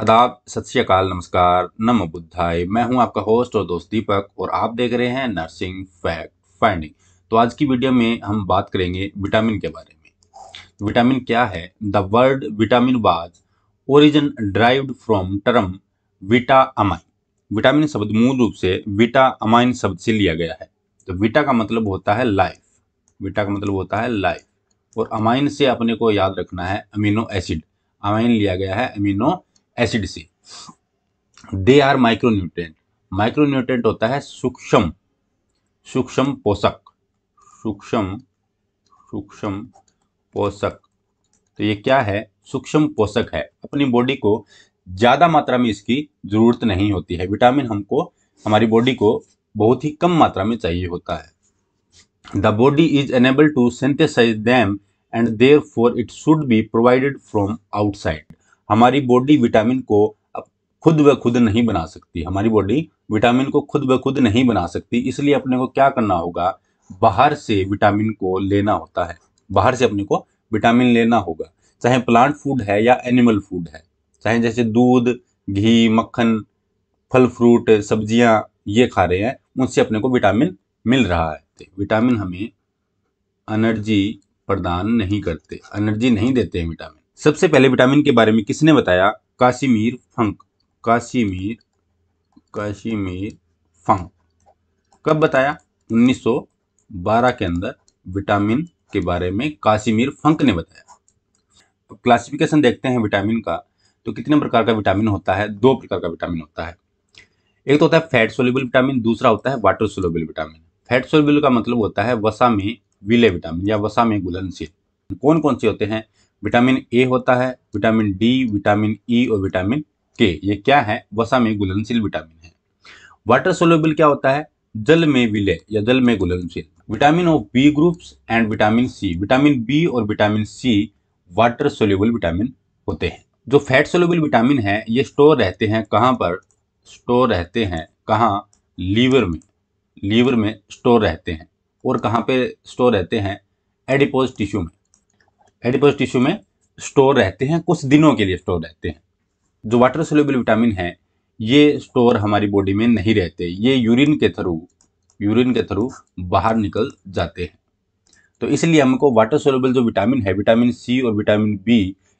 आदाब सत श्रीकाल नमस्कार नमो बुद्धाय मैं हूं आपका होस्ट और दोस्त दीपक और आप देख रहे हैं नर्सिंग फैक्ट फाइंडिंग तो आज की वीडियो में हम बात करेंगे विटामिन के बारे में विटामिन तो क्या है the word vitamin was origin derived from term vita amine vitamin शब्द मूल रूप से विटा अमाइन शब्द से लिया गया है तो विटा का मतलब होता है लाइफ विटा का मतलब होता है लाइफ और अमाइन से अपने को याद रखना है अमीनो एसिड अमाइन लिया गया है अमीनो एसिड से दे आर माइक्रोन्यूट्रेंट माइक्रोन्यूट्रेंट होता है सूक्ष्म सूक्ष्म पोषक सूक्ष्म सूक्ष्म पोषक तो ये क्या है सूक्ष्म पोषक है अपनी बॉडी को ज़्यादा मात्रा में इसकी ज़रूरत नहीं होती है विटामिन हमको हमारी बॉडी को बहुत ही कम मात्रा में चाहिए होता है the body is enable to synthesize them and therefore it should be provided from outside हमारी बॉडी विटामिन को खुद ब खुद नहीं बना सकती हमारी बॉडी विटामिन को खुद ब खुद नहीं बना सकती इसलिए अपने को क्या करना होगा बाहर से विटामिन को लेना होता है बाहर से अपने को विटामिन लेना होगा चाहे प्लांट फूड है या एनिमल फूड है चाहे जैसे दूध घी मक्खन फल फ्रूट सब्जियां ये खा रहे हैं उनसे अपने को विटामिन मिल रहा है विटामिन हमें एनर्जी प्रदान नहीं करते एनर्जी नहीं देते हैं विटामिन सबसे पहले विटामिन के बारे में किसने बताया काशीमीर फंक काशीमीर काशीमीर फंक कब बताया 1912 के अंदर विटामिन के बारे में काशीमीर फंक ने बताया क्लासिफिकेशन देखते हैं विटामिन का तो कितने प्रकार का विटामिन होता है दो प्रकार का विटामिन होता है एक तो होता है फैट सोलेबल विटामिन दूसरा होता है water soluble vitamin fat soluble का मतलब होता है वसा में विले विटामिन या वसा में घुलनशील कौन कौन से होते हैं विटामिन ए होता है vitamin D vitamin E e और विटामिन के ये क्या है वसा में घुलनशील विटामिन है वाटर सोल्यूबल क्या होता है जल में विलय या जल में घुलनशील vitamin of B groups and vitamin C vitamin B और vitamin C water soluble vitamin होते हैं जो फैट सोल्यूबल विटामिन है ये स्टोर रहते हैं कहाँ पर स्टोर रहते हैं कहाँ लीवर में लीवर में स्टोर रहते हैं और कहाँ पे स्टोर रहते हैं एडिपोज टिश्यू में एडिपोज टिश्यू में स्टोर रहते हैं कुछ दिनों के लिए स्टोर रहते हैं जो वाटर सोल्यूबल विटामिन है ये स्टोर हमारी बॉडी में नहीं रहते ये यूरिन के थ्रू यूरिन के थ्रू बाहर निकल जाते हैं तो इसलिए हमको वाटर सोल्यूबल जो विटामिन है विटामिन सी और विटामिन बी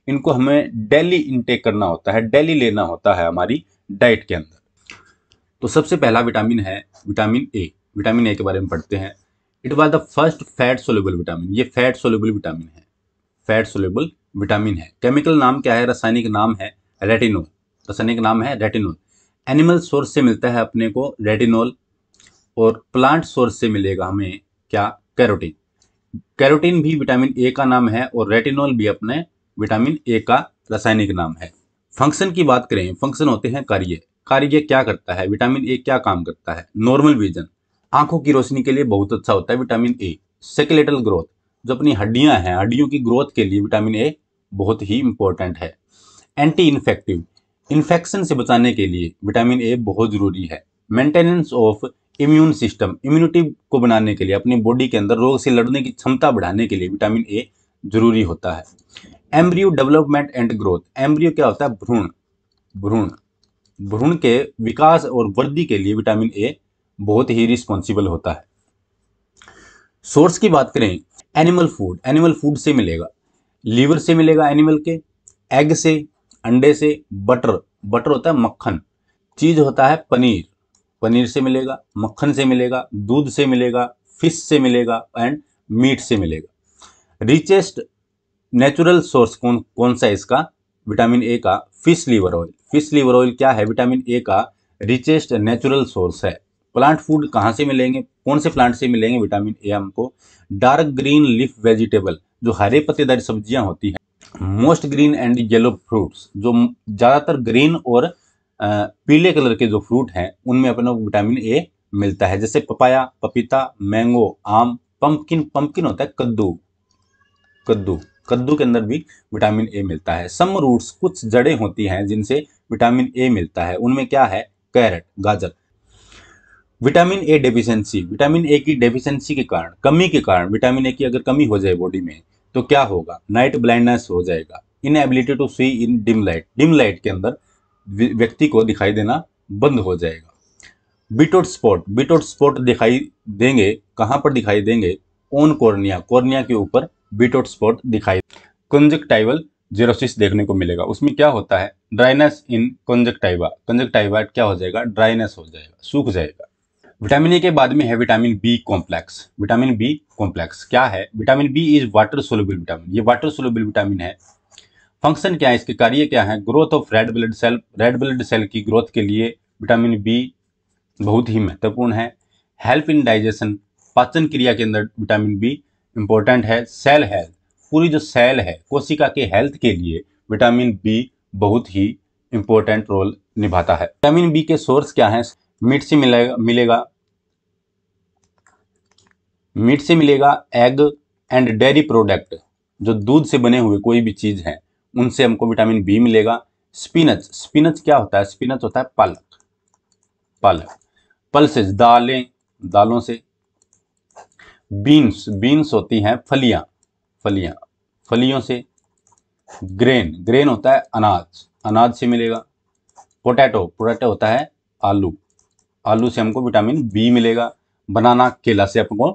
इनको हमें डेली इनटेक करना होता है डेली लेना होता है हमारी डाइट के अंदर तो सबसे पहला विटामिन है विटामिन ए विटामिन ए के बारे में पढ़ते हैं it was the first fat soluble vitamin ये फैट सोल्यूबल विटामिन है फैट सोलेबल विटामिन है केमिकल नाम क्या है रासायनिक नाम है रेटिनोल रासायनिक नाम है रेटिनोल एनिमल सोर्स से मिलता है अपने को रेटिनोल और प्लांट सोर्स से मिलेगा हमें क्या कैरोटीन कैरोटीन भी विटामिन ए का नाम है और रेटिनोल भी अपने विटामिन ए का रासायनिक नाम है फंक्शन की बात करें फंक्शन होते हैं कार्य कार्य क्या करता है विटामिन ए क्या काम करता है नॉर्मल विजन आंखों की रोशनी के लिए बहुत अच्छा होता है विटामिन ए सेकेलेटल ग्रोथ जो अपनी हड्डियां हैं हड्डियों की ग्रोथ के लिए विटामिन ए बहुत ही इंपॉर्टेंट है एंटी इन्फेक्टिव इन्फेक्शन से बचाने के लिए विटामिन ए बहुत ज़रूरी है maintenance of immune system immunity को बनाने के लिए अपनी बॉडी के अंदर रोग से लड़ने की क्षमता बढ़ाने के लिए विटामिन ए जरूरी होता है embryo development and growth embryo क्या होता है भ्रूण भ्रूण भ्रूण के विकास और वृद्धि के लिए विटामिन ए बहुत ही रिस्पॉन्सिबल होता है सोर्स की बात करें एनिमल फूड एनिमल फूड से मिलेगा लीवर से मिलेगा एनिमल के एग से अंडे से बटर बटर होता है मक्खन चीज होता है पनीर पनीर से मिलेगा मक्खन से मिलेगा दूध से मिलेगा फिश से मिलेगा एंड मीट से मिलेगा रिचेस्ट नेचुरल सोर्स कौन कौन सा इसका विटामिन ए का fish liver oil fish liver oil क्या है विटामिन ए का रिचेस्ट नेचुरल सोर्स है प्लांट फूड कहाँ से मिलेंगे कौन से प्लांट से मिलेंगे विटामिन ए हमको डार्क ग्रीन लीफ वेजिटेबल जो हरे पत्तेदार सब्जियां होती हैं most green and yellow fruits जो ज़्यादातर ग्रीन और पीले कलर के जो फ्रूट हैं उनमें अपने विटामिन ए मिलता है जैसे पपाया पपीता मैंगो आम पंपकिन पंपकिन होता है कद्दू कद्दू कद्दू के अंदर भी विटामिन ए मिलता है सम रूट्स कुछ जड़ें होती हैं जिनसे विटामिन ए मिलता है उनमें क्या है कैरेट गाजर vitamin A deficiency vitamin A की डेफिशिएंसी के कारण कमी के कारण विटामिन ए की अगर कमी हो जाए बॉडी में तो क्या होगा नाइट ब्लाइंडनेस हो जाएगा inability to see in dim light dim light के अंदर व्यक्ति को दिखाई देना बंद हो जाएगा बीटोट स्पॉट बीटोट स्पॉट दिखाई देंगे कहाँ पर दिखाई देंगे ओन कॉर्निया कॉर्निया के ऊपर बीटोट स्पॉट दिखाई कंजक्टाइवल जेरोसिस देखने को मिलेगा उसमें क्या होता है ड्राइनेस इन कंजक्टाइवा कंजक्टाइवा क्या हो जाएगा ड्राइनेस हो जाएगा सूख जाएगा विटामिन ए के बाद में है vitamin B complex vitamin B complex क्या है vitamin B is water soluble vitamin ये वाटर सोलेबल विटामिन है फंक्शन क्या है इसके कार्य क्या है growth of red blood cell red blood cell की ग्रोथ के लिए विटामिन बी बहुत ही महत्वपूर्ण है हेल्प इन डाइजेशन पाचन क्रिया के अंदर विटामिन बी इंपॉर्टेंट है सेल हेल्थ पूरी जो सेल है कोशिका के हेल्थ के लिए विटामिन बी बहुत ही इंपॉर्टेंट रोल निभाता है विटामिन बी के सोर्स क्या हैं मीट से मिलेगा मिलेगा मीट से मिलेगा एग एंड डेयरी प्रोडक्ट जो दूध से बने हुए कोई भी चीज़ है उनसे हमको विटामिन बी मिलेगा स्पिनच स्पिनच क्या होता है स्पिनच होता है पालक पालक पल्सेज दालें दालों से बीन्स बीन्स होती हैं फलियां फलियां फलियों से ग्रेन ग्रेन होता है अनाज अनाज से मिलेगा पोटैटो पोटैटो होता है आलू आलू से हमको विटामिन बी मिलेगा बनाना केला से आपको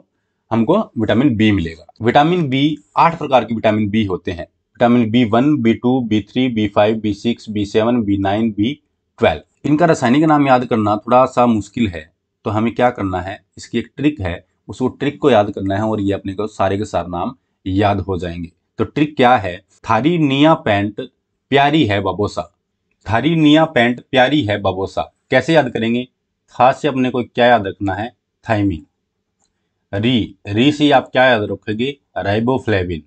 हमको विटामिन बी मिलेगा विटामिन बी आठ प्रकार के विटामिन बी होते हैं vitamin B one B two B three B five B six B seven B nine B twelve इनका रासायनिक नाम याद करना थोड़ा सा मुश्किल है तो हमें क्या करना है इसकी एक ट्रिक है उसको ट्रिक को याद करना है और ये अपने को सारे के सारे नाम याद हो जाएंगे तो ट्रिक क्या है थारी निया पैंट प्यारी है बाबोसा थारी निया पैंट प्यारी है बाबोसा कैसे याद करेंगे खास से अपने को क्या याद रखना है थाइमिन री री से आप क्या याद रखोगे राइबोफ्लेविन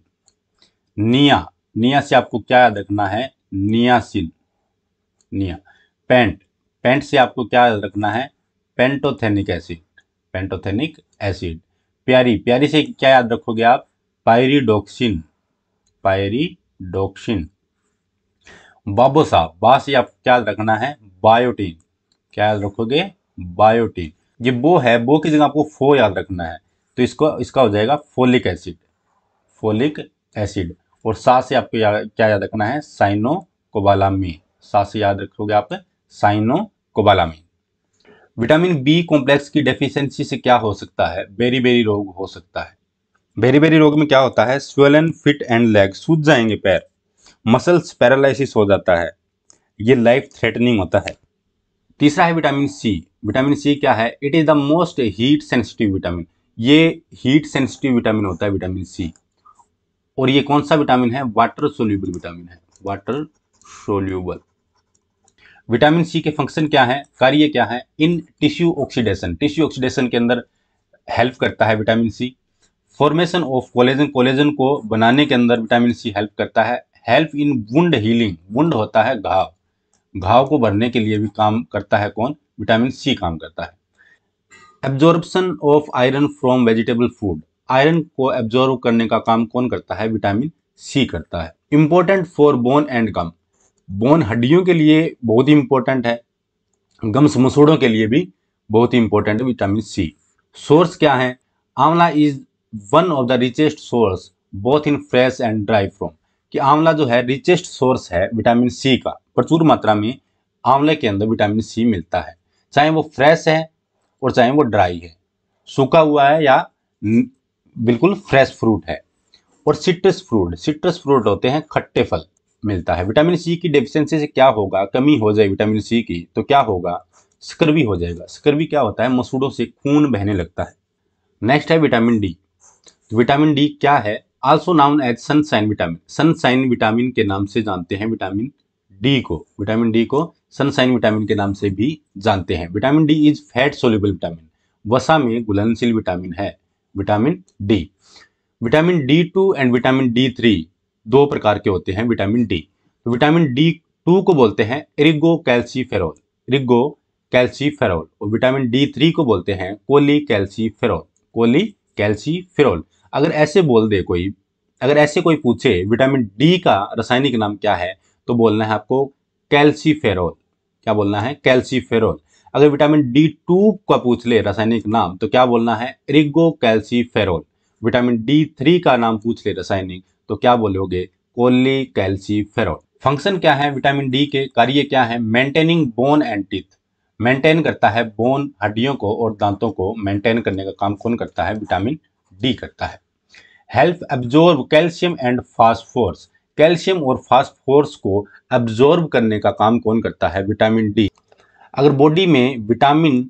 निया निया से आपको क्या याद रखना है नियासिन निया पेंट पेंट से आपको क्या याद रखना है पेंटोथेनिक एसिड पेंटोथेनिक एसिड प्यारी प्यारी से क्या याद रखोगे आप पायरीडोक्सिन पायरीडोक्सिन बाबोसा बा से आपको क्या याद रखना है बायोटीन क्या याद रखोगे बायोटिन ये बो है बो की जगह आपको फो याद रखना है तो इसको इसका हो जाएगा फोलिक एसिड फोलिक एसिड और सा से आपको याद क्या याद रखना है साइनो कोबालामी सा से याद रखोगे आप cyanocobalamin vitamin B complex की डेफिशिएंसी से क्या हो सकता है बेरी बेरी रोग हो सकता है बेरी बेरी रोग में क्या होता है स्वेलन फिट एंड लेग सूज जाएंगे पैर मसल्स पैरालिसिस हो जाता है ये लाइफ थ्रेटनिंग होता है तीसरा है विटामिन सी विटामिन सी क्या है it is the most heat sensitive vitamin ये हीट सेंसिटिव विटामिन होता है विटामिन सी और ये कौन सा विटामिन है वाटर सोल्यूबल विटामिन है वाटर सोल्यूबल विटामिन सी के फंक्शन क्या है कार्य क्या है in tissue oxidation tissue oxidation के अंदर हेल्प करता है vitamin C formation of collagen collagen को बनाने के अंदर विटामिन सी हेल्प करता है help in wound healing wound होता है घाव घाव को भरने के लिए भी काम करता है कौन विटामिन सी काम करता है absorption of iron from vegetable food iron को एब्जॉर्ब करने का काम कौन करता है विटामिन सी करता है important for bone and gum bone हड्डियों के लिए बहुत ही इंपॉर्टेंट है गम्स मसूड़ों के लिए भी बहुत ही इंपॉर्टेंट विटामिन सी सोर्स क्या है amla is one of the richest source both in fresh and dry from कि आंवला जो है रिचेस्ट सोर्स है विटामिन सी का प्रचुर मात्रा में आंवले के अंदर विटामिन सी मिलता है चाहे वो फ्रेश है और चाहे वो ड्राई है सूखा हुआ है या बिल्कुल फ्रेश फ्रूट है और सिट्रस फ्रूट सिट्रस फ्रूट होते हैं खट्टे फल मिलता है विटामिन सी की डेफिशिएंसी से क्या होगा कमी हो जाए विटामिन सी की तो क्या होगा स्कर्वी हो जाएगा स्कर्वी क्या होता है मसूड़ों से खून बहने लगता है नेक्स्ट है विटामिन डी तो विटामिन डी क्या है also known as sunshine vitamin sunshine vitamin के नाम से जानते हैं विटामिन डी को विटामिन डी को सनसाइन विटामिन के नाम से भी जानते हैं vitamin D is fat soluble vitamin वसा में घुलनशील विटामिन है vitamin D vitamin D two and vitamin D three दो प्रकार के होते हैं विटामिन डी तो विटामिन डी टू को बोलते हैं रिगो कैल्सीफेरॉल रिगो फेरोल और विटामिन डी थ्री को बोलते हैं कोली फेरोल कोली फेरोल अगर ऐसे बोल दे कोई अगर ऐसे कोई पूछे विटामिन डी का रासायनिक नाम क्या है तो बोलना है आपको कैल्सीफेरोल क्या बोलना है कैल्सीफेरोल अगर विटामिन डी टू का पूछ ले रासायनिक नाम तो क्या बोलना है ergocalciferol vitamin D three का नाम पूछ ले रासायनिक तो क्या बोलोगे कोली कैल्सीफेरोल फंक्शन क्या है विटामिन डी के कार्य क्या है maintaining bone and teeth maintain करता है बोन हड्डियों को और दांतों को मेंटेन करने का काम कौन करता है विटामिन डी करता है help absorb calcium and phosphorus calcium और फास्फोर्स को एब्जॉर्ब करने का काम कौन करता है विटामिन डी अगर बॉडी में विटामिन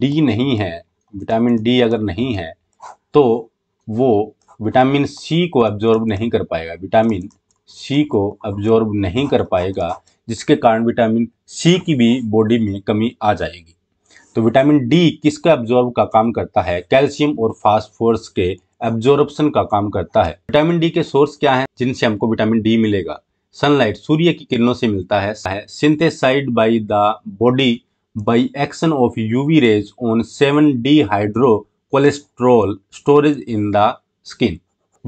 डी नहीं है विटामिन डी अगर नहीं है तो वो विटामिन सी को एब्जॉर्ब नहीं कर पाएगा विटामिन सी को एब्जॉर्ब नहीं कर पाएगा जिसके कारण विटामिन सी की भी बॉडी में कमी आ जाएगी तो विटामिन डी किसके एब्जॉर्ब का काम करता है कैल्शियम और फास्फोरस के एब्जॉर्बन का काम करता है विटामिन डी के सोर्स क्या है जिनसे हमको विटामिन डी मिलेगा सनलाइट सूर्य की किरणों से मिलता है synthesized by the body by action of UV rays on seven D hydro cholesterol storage in the skin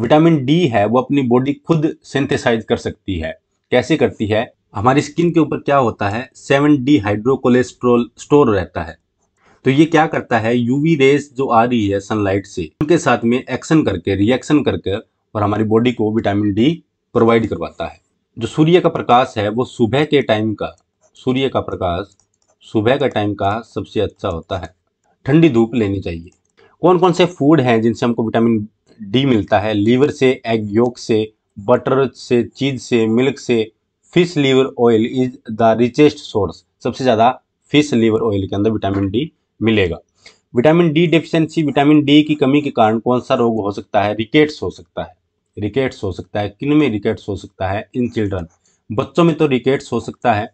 vitamin D है वो अपनी बॉडी खुद सिंथेसाइज कर सकती है कैसे करती है हमारी स्किन के ऊपर क्या होता है seven D hydro cholesterol store रहता है तो ये क्या करता है यूवी रेस जो आ रही है सनलाइट से उनके साथ में एक्शन करके रिएक्शन करके और हमारी बॉडी को विटामिन डी प्रोवाइड करवाता है जो सूर्य का प्रकाश है वो सुबह के टाइम का सूर्य का प्रकाश सुबह का टाइम का सबसे अच्छा होता है ठंडी धूप लेनी चाहिए कौन कौन से फूड हैं जिनसे हमको विटामिन डी मिलता है लीवर से एग योग से बटर से चीज़ से मिल्क से fish liver oil is the richest source सबसे ज़्यादा फिश लीवर ऑयल के अंदर विटामिन डी मिलेगा vitamin D deficiency vitamin D की कमी के कारण कौन सा रोग हो सकता है रिकेट्स हो सकता है रिकेट्स हो सकता है किन में रिकेट्स हो सकता है इन चिल्ड्रन बच्चों में तो रिकेट्स हो सकता है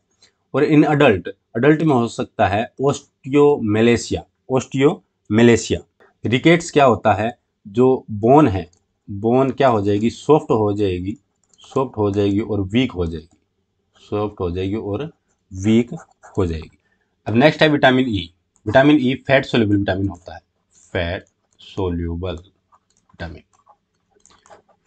और इन अडल्ट अडल्ट में हो सकता है ओस्टियो ओस्टियो मलेशिया रिकेट्स क्या होता है जो बोन है बोन क्या हो जाएगी सॉफ्ट हो जाएगी सॉफ्ट हो जाएगी और वीक हो जाएगी सॉफ्ट हो जाएगी और वीक हो जाएगी अब नेक्स्ट है vitamin E e. Vitamin E fat soluble vitamin होता है fat soluble vitamin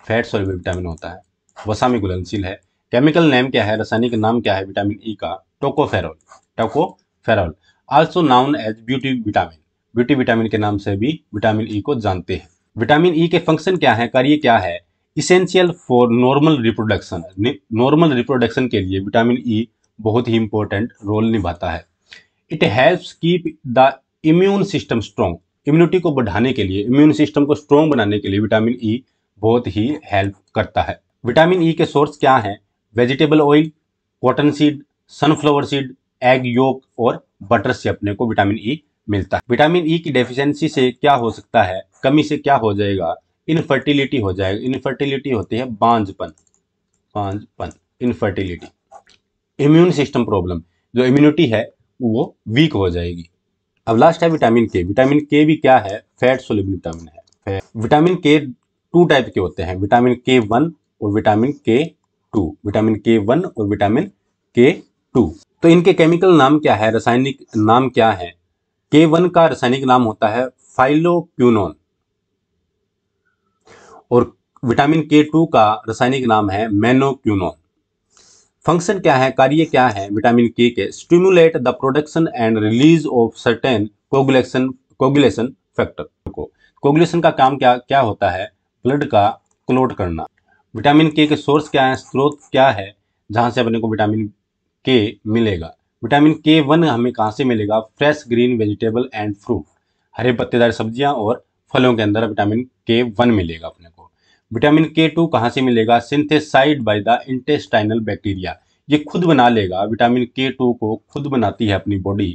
fat soluble vitamin होता है वसा में घुलनशील है केमिकल नेम क्या है रासायनिक नाम क्या है विटामिन ई e का tocopherol tocopherol also known as beauty vitamin beauty vitamin के नाम से भी विटामिन ई e को जानते हैं विटामिन ई e के फंक्शन क्या है कार्य क्या है essential for normal reproduction normal reproduction के लिए विटामिन ई e बहुत ही इंपॉर्टेंट रोल निभाता है it helps keep the immune system strong immunity को बढ़ाने के लिए इम्यून सिस्टम को स्ट्रॉन्ग बनाने के लिए विटामिन ई e बहुत ही हेल्प करता है विटामिन ई e के सोर्स क्या हैं vegetable oil cotton seed sunflower seed egg yolk और बटर से अपने को विटामिन ई e मिलता है विटामिन ई e की डेफिशिएंसी से क्या हो सकता है कमी से क्या हो जाएगा इनफर्टिलिटी हो जाएगा इनफर्टिलिटी होती है बांझपन बांझपन इनफर्टिलिटी इम्यून सिस्टम प्रॉब्लम जो इम्यूनिटी है वो वीक हो जाएगी अब लास्ट है विटामिन के विटामिन के भी क्या है फैट सोलिबल विटामिन है विटामिन के टू टाइप के होते हैं विटामिन के वन और vitamin K two vitamin K one और विटामिन के टू तो इनके केमिकल नाम क्या है रासायनिक नाम क्या है के वन का रासायनिक नाम होता है फाइलोक्यूनोन और विटामिन के टू का रासायनिक नाम है मैनोक्यूनोन फंक्शन क्या है कार्य क्या है विटामिन के के stimulate the production and release of certain coagulation coagulation factor को कोगुलेशन का काम क्या क्या होता है ब्लड का क्लोट करना विटामिन के के सोर्स क्या है स्रोत क्या है जहाँ से अपने को विटामिन के मिलेगा विटामिन के वन हमें कहाँ से मिलेगा fresh green vegetable and fruit हरे पत्तेदार सब्जियाँ और फलों के अंदर विटामिन के वन मिलेगा अपने विटामिन के टू कहाँ से मिलेगा synthesized by the intestinal bacteria ये खुद बना लेगा विटामिन के टू को खुद बनाती है अपनी बॉडी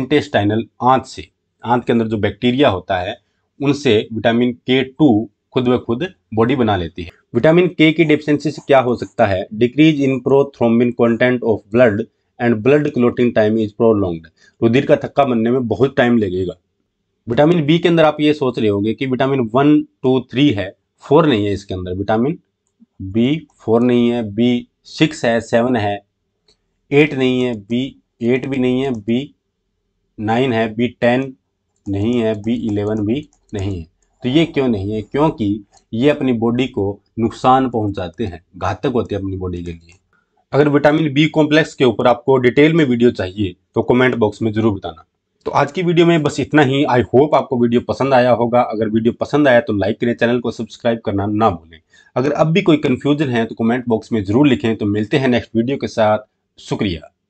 इंटेस्टाइनल आंत से आंत के अंदर जो बैक्टीरिया होता है उनसे विटामिन के टू खुद ब खुद बॉडी बना लेती है विटामिन के की डिफिशेंसी से क्या हो सकता है decrease in prothrombin content of blood and blood clotting time is prolonged रुधिर का थक्का बनने में बहुत टाइम लगेगा विटामिन बी के अंदर आप ये सोच रहे होंगे कि विटामिन वन टू थ्री है फोर नहीं है इसके अंदर विटामिन बी फोर नहीं है बी सिक्स है सेवन है एट नहीं है बी एट भी नहीं है बी नाइन है बी टेन नहीं है बी इलेवन भी नहीं है तो ये क्यों नहीं है क्योंकि ये अपनी बॉडी को नुकसान पहुंचाते हैं घातक होते हैं अपनी बॉडी के लिए अगर विटामिन बी कॉम्प्लेक्स के ऊपर आपको डिटेल में वीडियो चाहिए तो कमेंट बॉक्स में ज़रूर बताना तो आज की वीडियो में बस इतना ही आई होप आपको वीडियो पसंद आया होगा अगर वीडियो पसंद आया तो लाइक करें चैनल को सब्सक्राइब करना ना भूलें अगर अब भी कोई कन्फ्यूजन है तो कमेंट बॉक्स में ज़रूर लिखें तो मिलते हैं नेक्स्ट वीडियो के साथ शुक्रिया